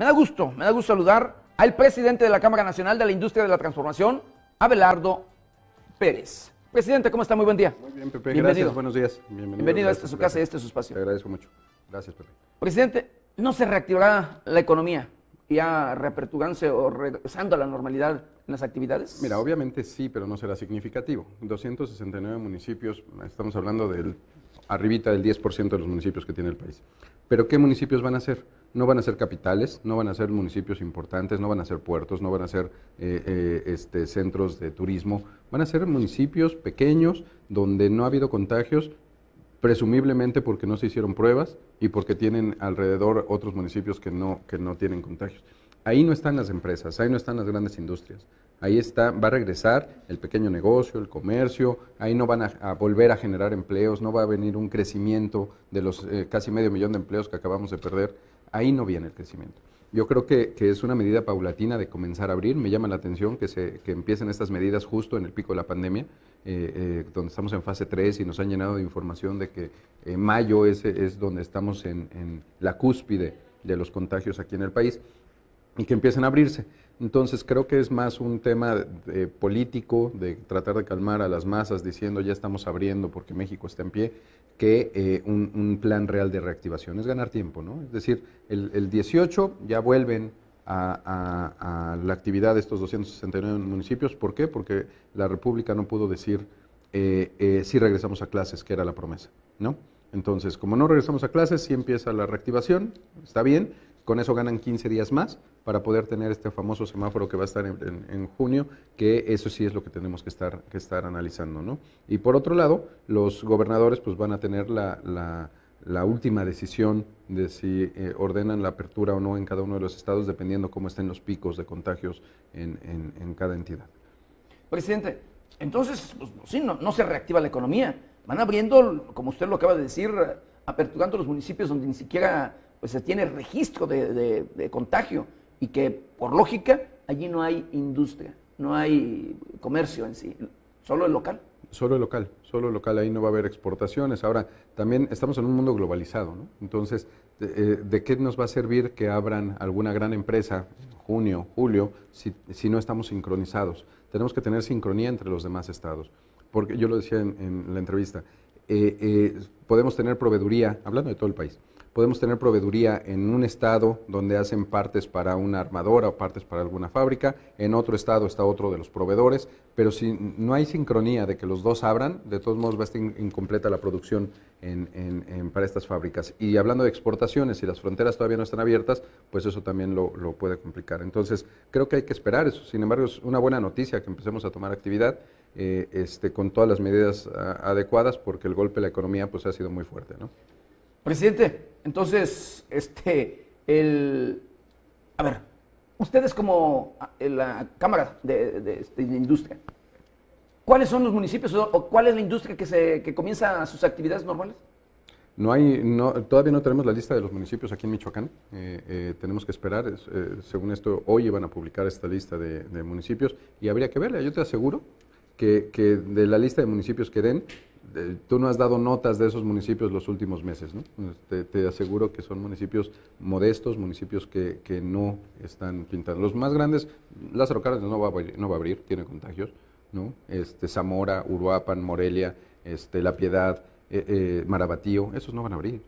Me da gusto, me da gusto saludar al presidente de la Cámara Nacional de la Industria de la Transformación, Abelardo Pérez. Presidente, ¿cómo está? Muy buen día. Muy bien, Pepe. Bienvenido. Gracias, buenos días. Bienvenido, a su casa y a este su espacio. Te agradezco mucho. Gracias, Pepe. Presidente, ¿no se reactivará la economía ya reaperturándose o regresando a la normalidad en las actividades? Mira, obviamente sí, pero no será significativo. 269 municipios, estamos hablando del arribita del 10% de los municipios que tiene el país. Pero ¿qué municipios van a ser? No van a ser capitales, no van a ser municipios importantes, no van a ser puertos, no van a ser eh, eh, este, centros de turismo, van a ser municipios pequeños donde no ha habido contagios, presumiblemente porque no se hicieron pruebas y porque tienen alrededor otros municipios que no tienen contagios. Ahí no están las empresas, ahí no están las grandes industrias, Ahí está, va a regresar el pequeño negocio, el comercio, ahí no van a, volver a generar empleos, no va a venir un crecimiento de los eh, casi medio millón de empleos que acabamos de perder, ahí no viene el crecimiento. Yo creo que, es una medida paulatina de comenzar a abrir. Me llama la atención que, se, que empiecen estas medidas justo en el pico de la pandemia, eh, eh, donde estamos en fase 3 y nos han llenado de información de que en mayo es, es donde estamos en la cúspide de los contagios aquí en el país y que empiecen a abrirse. Entonces creo que es más un tema político, de tratar de calmar a las masas diciendo ya estamos abriendo porque México está en pie, que eh, un, plan real de reactivación. Es ganar tiempo, ¿no? Es decir, el, 18 ya vuelven a, la actividad de estos 269 municipios. ¿Por qué? Porque la República no pudo decir eh, eh, si regresamos a clases, que era la promesa, ¿no? Entonces, como no regresamos a clases, sí empieza la reactivación, está bien, con eso ganan 15 días más para poder tener este famoso semáforo que va a estar en, junio, que eso sí es lo que tenemos que estar, que estar analizando. ¿no? Y por otro lado, los gobernadores pues, van a tener la, la última decisión de si eh, ordenan la apertura o no en cada uno de los estados, dependiendo cómo estén los picos de contagios en, cada entidad. Presidente, entonces, pues, sí, no, no, se reactiva la economía. Van abriendo, como usted lo acaba de decir, aperturando los municipios donde ni siquiera pues se tiene registro de, contagio y que por lógica allí no hay industria, no hay comercio en sí, solo el local. Solo el local, solo el local, ahí no va a haber exportaciones. Ahora, también estamos en un mundo globalizado, ¿no? Entonces, ¿de, eh, qué nos va a servir que abran alguna gran empresa junio, julio, si, si, no estamos sincronizados? Tenemos que tener sincronía entre los demás estados. Porque yo lo decía en, la entrevista, eh, eh, podemos tener proveeduría, hablando de todo el país, podemos tener proveeduría en un estado donde hacen partes para una armadora o partes para alguna fábrica, en otro estado está otro de los proveedores, pero si no hay sincronía de que los dos abran, de todos modos va a estar incompleta la producción para estas fábricas. Y hablando de exportaciones, si las fronteras todavía no están abiertas, pues eso también lo, puede complicar. Entonces, creo que hay que esperar eso. Sin embargo, es una buena noticia que empecemos a tomar actividad. Eh, este, con todas las medidas ah, adecuadas porque el golpe a la economía pues ha sido muy fuerte. ¿no? Presidente, entonces, este, el, a ver, ustedes como ah, la Cámara este, de, Industria, ¿cuáles son los municipios o, cuál es la industria que, se, que comienza sus actividades normales? No hay, no, todavía no tenemos la lista de los municipios aquí en Michoacán. Eh, eh, tenemos que esperar. Eh, según esto, hoy iban a publicar esta lista de, municipios y habría que verla. Yo te aseguro que, que, de la lista de municipios que den, eh, tú no has dado notas de esos municipios los últimos meses, ¿no? Te, aseguro que son municipios modestos, municipios que, que, no están pintando. Los más grandes, Lázaro Cárdenas no va a abrir, no va a abrir tiene contagios, ¿no? Este, Zamora, Uruapan, Morelia, este, La Piedad, eh, eh, Marabatío, esos no van a abrir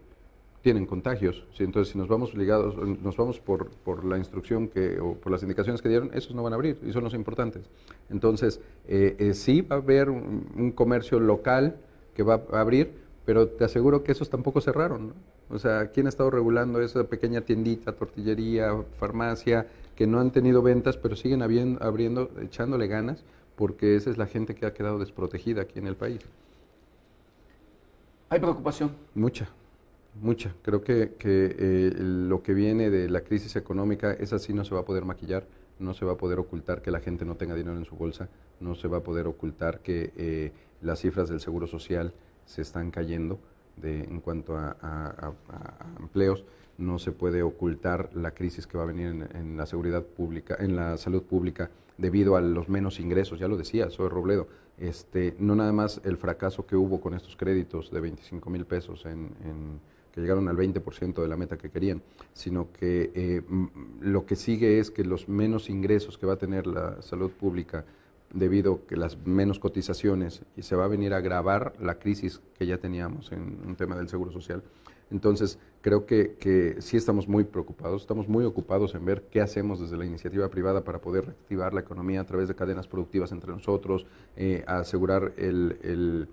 tienen contagios. Entonces, si nos vamos ligados, nos vamos por, por, la instrucción que, o por las indicaciones que dieron, esos no van a abrir y son los importantes. Entonces, eh, eh sí va a haber un, comercio local que va a abrir, pero te aseguro que esos tampoco cerraron. O sea, ¿quién ha estado regulando esa pequeña tiendita, tortillería, farmacia, que no han tenido ventas, pero siguen abriendo echándole ganas? Porque esa es la gente que ha quedado desprotegida aquí en el país. ¿Hay preocupación? Mucha mucha. Creo que, que eh, lo que viene de la crisis económica es así, no se va a poder maquillar, no se va a poder ocultar que la gente no tenga dinero en su bolsa, no se va a poder ocultar que eh, las cifras del Seguro Social se están cayendo en cuanto a, empleos, no se puede ocultar la crisis que va a venir en, la seguridad pública, en la salud pública debido a los menos ingresos, ya lo decía, soy Robledo, este, no nada más el fracaso que hubo con estos créditos de 25 mil pesos en, que llegaron al 20% de la meta que querían, sino que eh, lo que sigue es que los menos ingresos que va a tener la salud pública debido a que las menos cotizaciones y se va a venir a agravar la crisis que ya teníamos en un tema del seguro social entonces, creo que, sí estamos muy preocupados, estamos muy ocupados en ver qué hacemos desde la iniciativa privada para poder reactivar la economía a través de cadenas productivas entre nosotros, eh, asegurar el,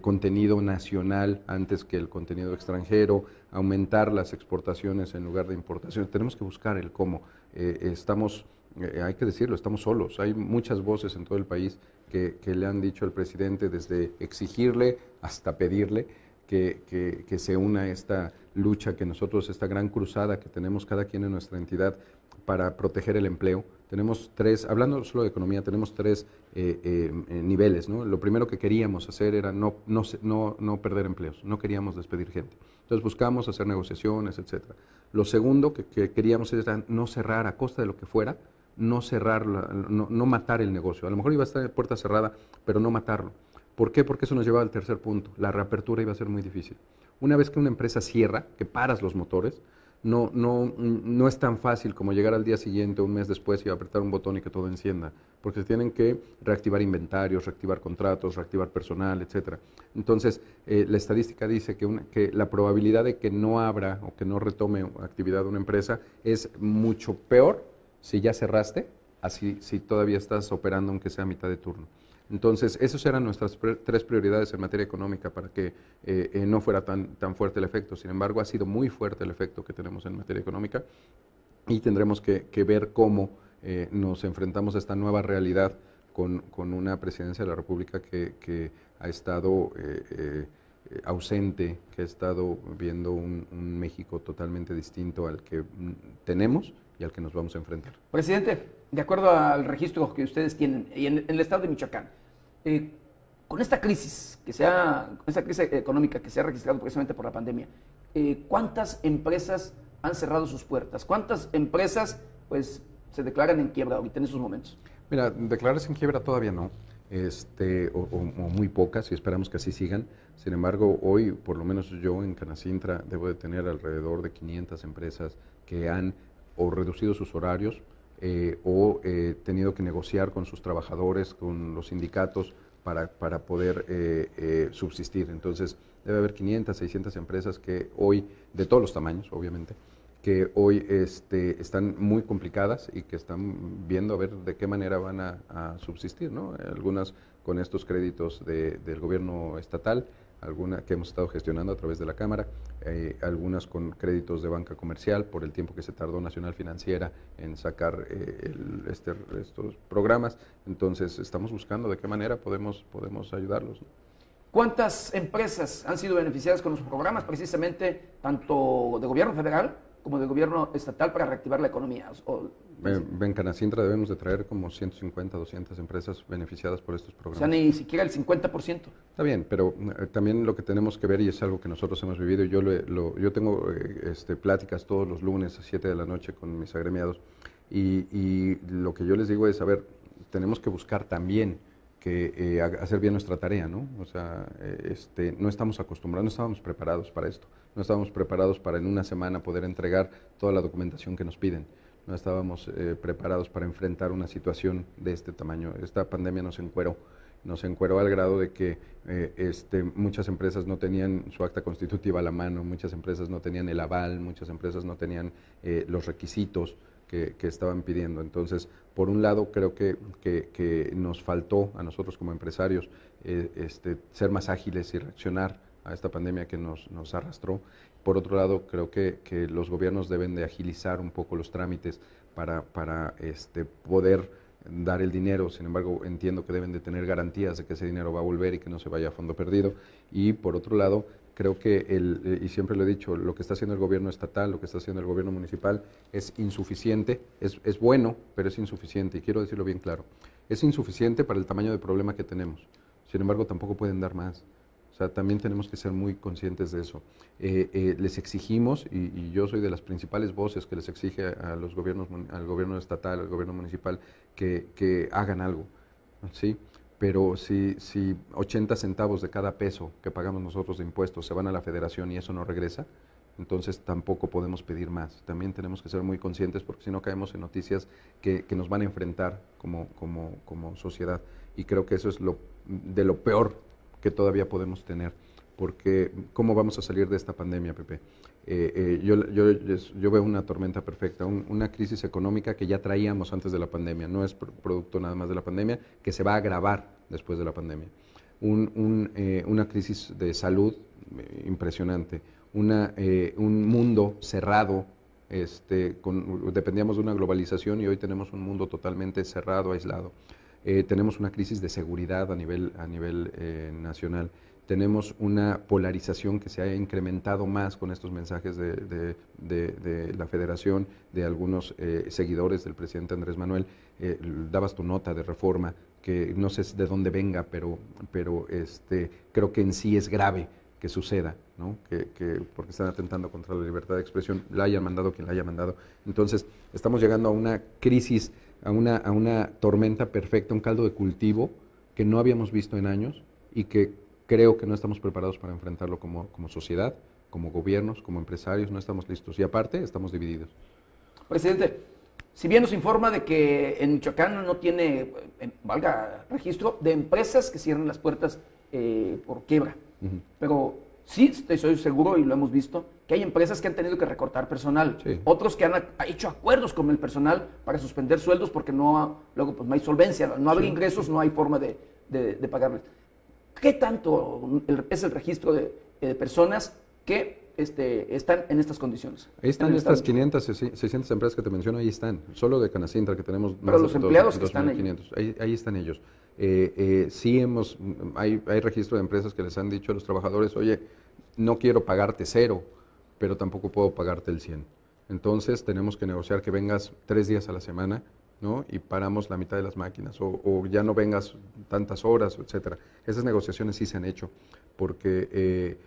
contenido nacional antes que el contenido extranjero, aumentar las exportaciones en lugar de importaciones. Tenemos que buscar el cómo. Eh, estamos, eh, hay que decirlo, estamos solos. Hay muchas voces en todo el país que le han dicho al presidente desde exigirle hasta pedirle que, se una esta lucha que nosotros, esta gran cruzada que tenemos cada quien en nuestra entidad para proteger el empleo. Tenemos tres, hablando solo de economía, tenemos tres eh, eh, eh, niveles. ¿no? Lo primero que queríamos hacer era no, no, no, perder empleos, no queríamos despedir gente. Entonces buscamos hacer negociaciones, etc. Lo segundo que, que queríamos era no cerrar a costa de lo que fuera, no cerrar, no, no matar el negocio. A lo mejor iba a estar puerta cerrada, pero no matarlo. ¿Por qué? Porque eso nos lleva al tercer punto. La reapertura iba a ser muy difícil. Una vez que una empresa cierra, que paras los motores, no, no, es tan fácil como llegar al día siguiente, un mes después y apretar un botón y que todo encienda, porque se tienen que reactivar inventarios, reactivar contratos, reactivar personal, etc. Entonces, eh, la estadística dice que, que la probabilidad de que no abra o que no retome actividad una empresa es mucho peor si ya cerraste, así si todavía estás operando aunque sea a mitad de turno. Entonces, esas eran nuestras tres prioridades en materia económica para que eh, eh, no fuera tan, tan fuerte el efecto. Sin embargo, ha sido muy fuerte el efecto que tenemos en materia económica y tendremos que, ver cómo eh, nos enfrentamos a esta nueva realidad con, una presidencia de la República que, ha estado ausente, que ha estado viendo un, México totalmente distinto al que mm, tenemos y al que nos vamos a enfrentar. Presidente, de acuerdo al registro que ustedes tienen, en el estado de Michoacán, eh, con esta crisis que sea, crisis económica que se ha registrado precisamente por la pandemia, eh, ¿cuántas empresas han cerrado sus puertas? ¿Cuántas empresas pues se declaran en quiebra ahorita en sus momentos? Mira, declararse en quiebra todavía no. Este, o, muy pocas, y esperamos que así sigan. Sin embargo, hoy, por lo menos yo en Canacintra, debo de tener alrededor de 500 empresas que han o reducido sus horarios eh, o eh, tenido que negociar con sus trabajadores, con los sindicatos para, poder eh, subsistir. Entonces, debe haber 500, 600 empresas que hoy, de todos los tamaños, obviamente, que hoy este, están muy complicadas y que están viendo a ver de qué manera van a, subsistir, ¿no? Algunas con estos créditos del gobierno estatal, alguna que hemos estado gestionando a través de la Cámara, eh, algunas con créditos de banca comercial por el tiempo que se tardó Nacional Financiera en sacar eh, este, estos programas. Entonces, estamos buscando de qué manera podemos, podemos ayudarlos. ¿Cuántas empresas han sido beneficiadas con los programas, precisamente tanto de gobierno federal como del gobierno estatal para reactivar la economía. O, pues, en Canacintra debemos de traer como 150, 200 empresas beneficiadas por estos programas. O sea, ni siquiera el 50%. Está bien, pero eh, también lo que tenemos que ver, y es algo que nosotros hemos vivido, yo, lo, yo tengo eh, este, pláticas todos los lunes a 7 de la noche con mis agremiados, y, y, lo que yo les digo es, a ver, tenemos que buscar también que eh, hacer bien nuestra tarea, ¿no? O sea, eh, este, no estamos acostumbrados, no estábamos preparados para esto, no estábamos preparados para en una semana poder entregar toda la documentación que nos piden, no estábamos eh, preparados para enfrentar una situación de este tamaño. Esta pandemia nos encueró, nos encueró al grado de que este, muchas empresas no tenían su acta constitutiva a la mano, muchas empresas no tenían el aval, muchas empresas no tenían los requisitos, que, estaban pidiendo. Entonces, por un lado, creo que, nos faltó a nosotros como empresarios eh, este, ser más ágiles y reaccionar a esta pandemia que nos, arrastró. Por otro lado, creo que, los gobiernos deben de agilizar un poco los trámites para, este, poder dar el dinero. Sin embargo, entiendo que deben de tener garantías de que ese dinero va a volver y que no se vaya a fondo perdido. Y por otro lado, Creo que, el, eh, y siempre lo he dicho, lo que está haciendo el gobierno estatal, lo que está haciendo el gobierno municipal es insuficiente, es, es bueno, pero es insuficiente, y quiero decirlo bien claro, es insuficiente para el tamaño de problema que tenemos. Sin embargo, tampoco pueden dar más. O sea, también tenemos que ser muy conscientes de eso. Eh, eh, les exigimos, y, y, yo soy de las principales voces que les exige a los gobiernos, al gobierno estatal, al gobierno municipal, que, que hagan algo. ¿sí? pero si, si 80 centavos de cada peso que pagamos nosotros de impuestos se van a la federación y eso no regresa, entonces tampoco podemos pedir más. También tenemos que ser muy conscientes porque si no caemos en noticias que, que nos van a enfrentar como, como, como sociedad. Y creo que eso es lo, de lo peor que todavía podemos tener porque ¿cómo vamos a salir de esta pandemia, Pepe? Eh, eh, yo, veo una tormenta perfecta, una crisis económica que ya traíamos antes de la pandemia, no es producto nada más de la pandemia, que se va a agravar después de la pandemia. Un, eh, una crisis de salud impresionante, un mundo cerrado, este, dependíamos de una globalización y hoy tenemos un mundo totalmente cerrado, aislado. tenemos una crisis de seguridad a nivel, a nivel nacional tenemos una polarización que se ha incrementado más con estos mensajes de, la federación, de algunos eh, seguidores del presidente Andrés Manuel. Eh, dabas tu nota de reforma, que no sé de dónde venga, pero, pero este, creo que en sí es grave que suceda, ¿no? que, porque están atentando contra la libertad de expresión, la hayan mandado quien la haya mandado. Entonces, estamos llegando a una crisis, a una, a una tormenta perfecta, un caldo de cultivo que no habíamos visto en años y que creo que no estamos preparados para enfrentarlo como, como sociedad, como gobiernos, como empresarios, no estamos listos. Y aparte, estamos divididos. Presidente, si bien nos informa de que en Michoacán no tiene, eh, valga registro, de empresas que cierran las puertas eh, por quiebra. Pero sí, estoy seguro y lo hemos visto, que hay empresas que han tenido que recortar personal. Otros que han hecho acuerdos con el personal para suspender sueldos porque no, luego pues no hay solvencia, no hay ingresos, no hay forma de, de pagarles. ¿Qué tanto es el registro de, eh, personas que este, están en estas condiciones. Ahí están estas 500, 600 empresas que te menciono, ahí están, solo de Canacintra que tenemos Pero los empleados que están Ahí. Ahí, están ellos. Eh, eh, sí hemos, hay, hay registro de empresas que les han dicho a los trabajadores, oye, no quiero pagarte cero, pero tampoco puedo pagarte el 100. Entonces tenemos que negociar que vengas tres días a la semana y paramos la mitad de las máquinas, o, ya no vengas tantas horas, etcétera. Esas negociaciones sí se han hecho, porque eh,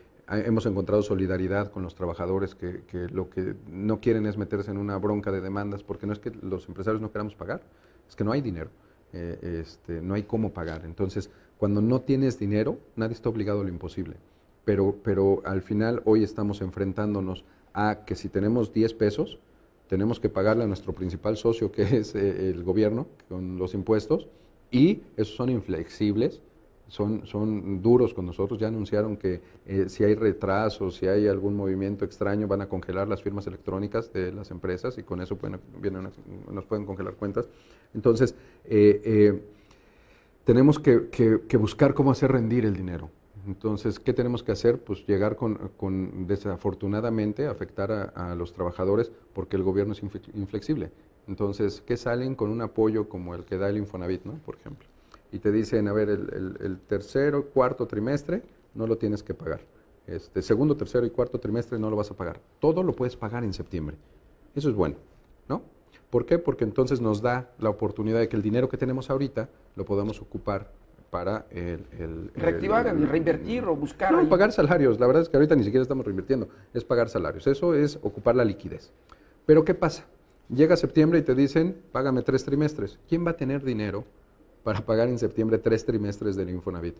hemos encontrado solidaridad con los trabajadores que, lo que no quieren es meterse en una bronca de demandas, porque no es que los empresarios no queramos pagar, es que no hay dinero, eh, este, no hay cómo pagar. Entonces, cuando no tienes dinero, nadie está obligado a lo imposible. Pero, pero al final hoy estamos enfrentándonos a que si tenemos 10 pesos, tenemos que pagarle a nuestro principal socio, que es eh, el gobierno, con los impuestos, y esos son inflexibles, son, son duros con nosotros, ya anunciaron que eh, si hay retrasos, si hay algún movimiento extraño, van a congelar las firmas electrónicas de las empresas y con eso pueden, vienen, nos pueden congelar cuentas. Entonces, eh, tenemos que buscar cómo hacer rendir el dinero. Entonces, ¿qué tenemos que hacer? Pues llegar con, con desafortunadamente, afectar a, los trabajadores porque el gobierno es inflexible. Entonces, ¿qué salen con un apoyo como el que da el Infonavit, ¿no? por ejemplo? Y te dicen, a ver, el, el, el tercero, cuarto trimestre no lo tienes que pagar. Este, segundo, tercero y cuarto trimestre no lo vas a pagar. Todo lo puedes pagar en septiembre. Eso es bueno, ¿no? ¿Por qué? Porque entonces nos da la oportunidad de que el dinero que tenemos ahorita lo podamos ocupar para el... Reactivar, reinvertir o buscar... No, pagar salarios. La verdad es que ahorita ni siquiera estamos reinvirtiendo. Es pagar salarios. Eso es ocupar la liquidez. Pero ¿qué pasa? Llega septiembre y te dicen, págame tres trimestres. ¿Quién va a tener dinero para pagar en septiembre tres trimestres del Infonavit?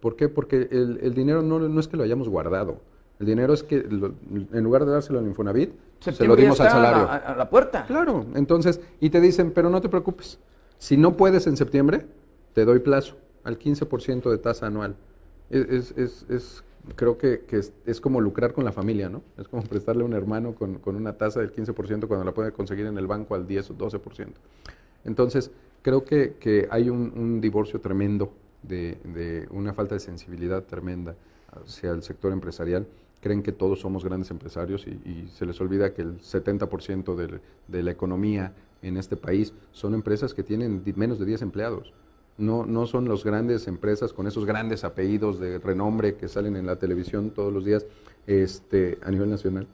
¿Por qué? Porque el, dinero no, no, es que lo hayamos guardado. El dinero es que en lugar de dárselo al Infonavit, se lo dimos al salario. a la puerta. Claro, entonces, y te dicen, pero no te preocupes. Si no puedes en septiembre, te doy plazo al 15% de tasa anual. Es, creo que, es, como lucrar con la familia, ¿no? Es como prestarle a un hermano con, una tasa del 15% cuando la puede conseguir en el banco al 10 o 12%. Entonces, creo que, hay un, divorcio tremendo, de, de, una falta de sensibilidad tremenda hacia el sector empresarial. Creen que todos somos grandes empresarios y, se les olvida que el 70% de, de la economía en este país son empresas que tienen menos de 10 empleados no, no son las grandes empresas con esos grandes apellidos de renombre que salen en la televisión todos los días este, a nivel nacional,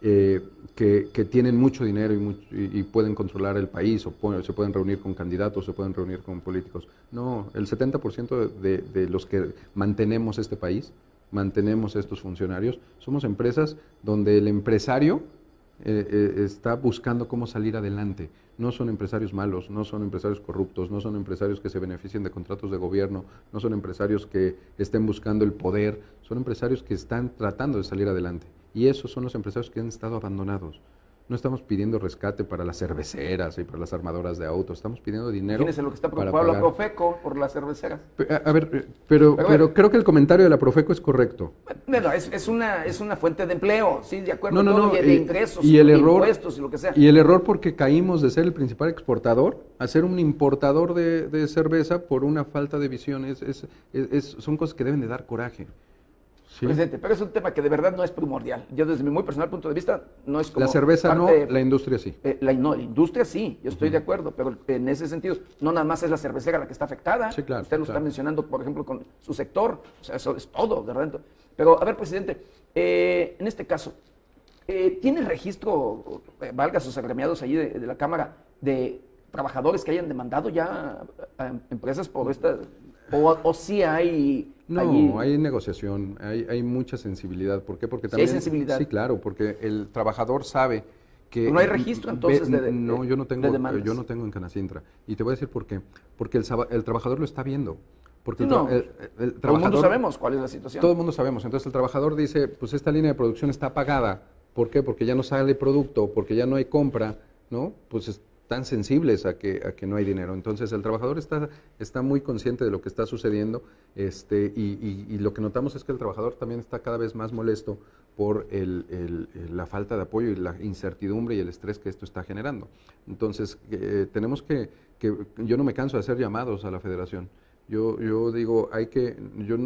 eh, que, tienen mucho dinero y, y, pueden controlar el país, o se pueden reunir con candidatos, se pueden reunir con políticos. No, el 70% de, de los que mantenemos este país, mantenemos estos funcionarios, somos empresas donde el empresario eh, eh, está buscando cómo salir adelante. No son empresarios malos, no son empresarios corruptos, no son empresarios que se beneficien de contratos de gobierno, no son empresarios que estén buscando el poder, son empresarios que están tratando de salir adelante. Y esos son los empresarios que han estado abandonados. No estamos pidiendo rescate para las cerveceras y para las armadoras de autos, estamos pidiendo dinero. Fíjense lo que está preocupado la Profeco por las cerveceras. A ver, pero, pero, creo que el comentario de la Profeco es correcto. es, una, es una fuente de empleo, sí, de acuerdo, no, y de ingresos, y el error, y el error porque caímos de ser el principal exportador a ser un importador de, cerveza por una falta de visión. Es, son cosas que deben de dar coraje. Presidente, Pero es un tema que de verdad no es primordial. Yo desde mi muy personal punto de vista no es como... La cerveza no, la industria sí. Eh, la, no, industria sí, yo estoy de acuerdo, pero en ese sentido no nada más es la cervecera la que está afectada. Sí, Usted lo está mencionando, por ejemplo, con su sector. O sea, eso es todo, de verdad. Pero, a ver, presidente, eh, en este caso, eh, ¿tiene registro, valga sus agremiados ahí de, la Cámara, de trabajadores que hayan demandado ya a em-, empresas por esta o, si hay... No, hay negociación, hay, mucha sensibilidad. ¿Por qué? Porque también... Sí, hay sensibilidad. Sí, claro, porque el trabajador sabe que... No hay registro entonces de, No, yo no tengo, yo no tengo en Canacintra. Y te voy a decir por qué. Porque el, trabajador lo está viendo. Porque no, el, Todo el mundo sabemos cuál es la situación. Todo el mundo sabemos. Entonces el trabajador dice, pues esta línea de producción está apagada. ¿Por qué? Porque ya no sale producto, porque ya no hay compra, ¿no? Pues tan sensibles a que, a que no hay dinero. Entonces el trabajador está, está muy consciente de lo que está sucediendo este, y, y, lo que notamos es que el trabajador también está cada vez más molesto por el, la falta de apoyo y la incertidumbre y el estrés que esto está generando. Entonces eh, tenemos que, que, yo no me canso de hacer llamados a la federación. Yo, yo digo, hay que, yo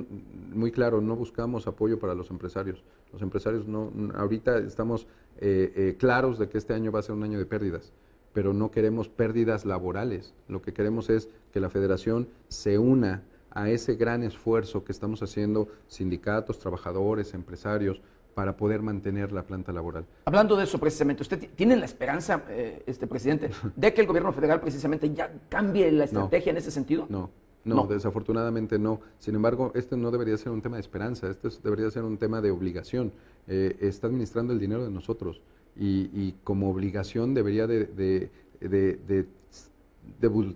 muy claro, no buscamos apoyo para los empresarios. Los empresarios no, ahorita estamos eh, eh, claros de que este año va a ser un año de pérdidas pero no queremos pérdidas laborales. Lo que queremos es que la federación se una a ese gran esfuerzo que estamos haciendo sindicatos, trabajadores, empresarios, para poder mantener la planta laboral. Hablando de eso precisamente, ¿usted tiene la esperanza, eh, este presidente, de que el gobierno federal precisamente ya cambie la estrategia en ese sentido? No, no, desafortunadamente no. Sin embargo, este no debería ser un tema de esperanza, este debería ser un tema de obligación. Eh, está administrando el dinero de nosotros y, como obligación debería de,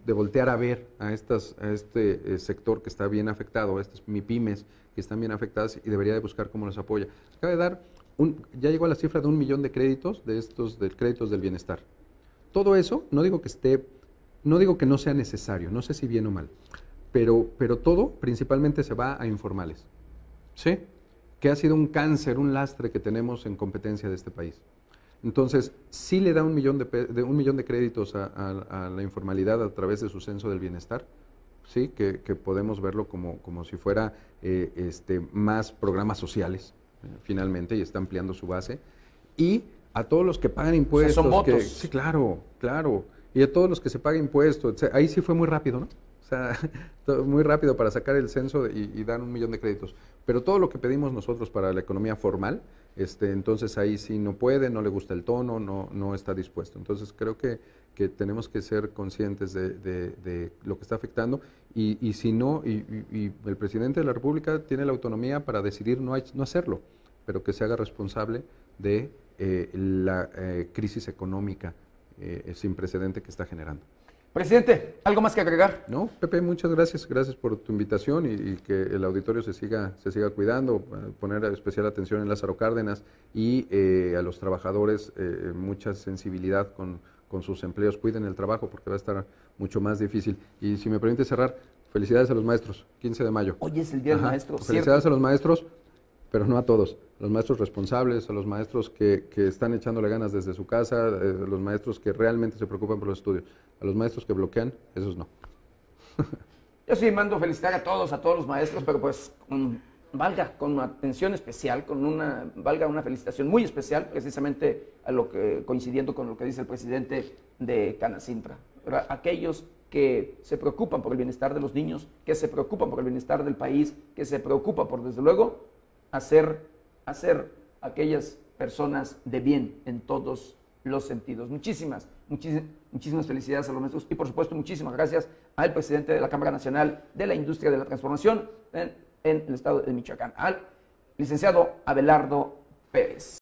voltear a ver a, este eh, sector que está bien afectado, a estas MIPIMES que están bien afectadas y debería de buscar cómo los apoya. Acaba de dar, ya llegó a la cifra de un millón de créditos, de estos créditos del bienestar. Todo eso, no digo que esté, no digo que no sea necesario, no sé si bien o mal, pero, pero todo principalmente se va a informales. ¿Sí? que ha sido un cáncer, un lastre que tenemos en competencia de este país. Entonces, sí le da un millón de, un millón de créditos a, la informalidad a través de su censo del bienestar, ¿sí? que, podemos verlo como, si fuera eh, este, más programas sociales, eh, finalmente, y está ampliando su base. Y a todos los que pagan impuestos. son sí, claro, claro. Y a todos los que se pagan impuestos. ahí sí fue muy rápido, ¿no? O sea, muy rápido para sacar el censo y, dar un millón de créditos. Pero todo lo que pedimos nosotros para la economía formal, este, entonces ahí sí no puede, no le gusta el tono, no, no está dispuesto. Entonces creo que, tenemos que ser conscientes de, de, lo que está afectando y, y si no, y, el presidente de la República tiene la autonomía para decidir no, hacerlo, pero que se haga responsable de eh, la eh, crisis económica eh, sin precedente que está generando. Presidente, ¿algo más que agregar? No, Pepe, muchas gracias. Gracias por tu invitación y, que el auditorio se siga, se siga cuidando, eh, poner especial atención en Lázaro Cárdenas y eh, a los trabajadores eh, mucha sensibilidad con, sus empleos. Cuiden el trabajo porque va a estar mucho más difícil. Y si me permite cerrar, felicidades a los maestros, 15 de mayo. Hoy es el Día del Maestro. Felicidades a los maestros, pero no a todos los maestros responsables, a los maestros que, están echándole ganas desde su casa, eh, a los maestros que realmente se preocupan por los estudios, a los maestros que bloquean, esos no. Yo sí mando felicitar a todos, a todos los maestros, pero pues mm, valga con atención especial, con una valga una felicitación muy especial, precisamente a lo que, coincidiendo con lo que dice el presidente de Canacintra. Aquellos que se preocupan por el bienestar de los niños, que se preocupan por el bienestar del país, que se preocupan por desde luego hacer hacer aquellas personas de bien en todos los sentidos. Muchísimas, muchísimas, felicidades a los maestros y por supuesto muchísimas gracias al presidente de la Cámara Nacional de la Industria de la Transformación en el estado de Michoacán, al licenciado Abelardo Pérez.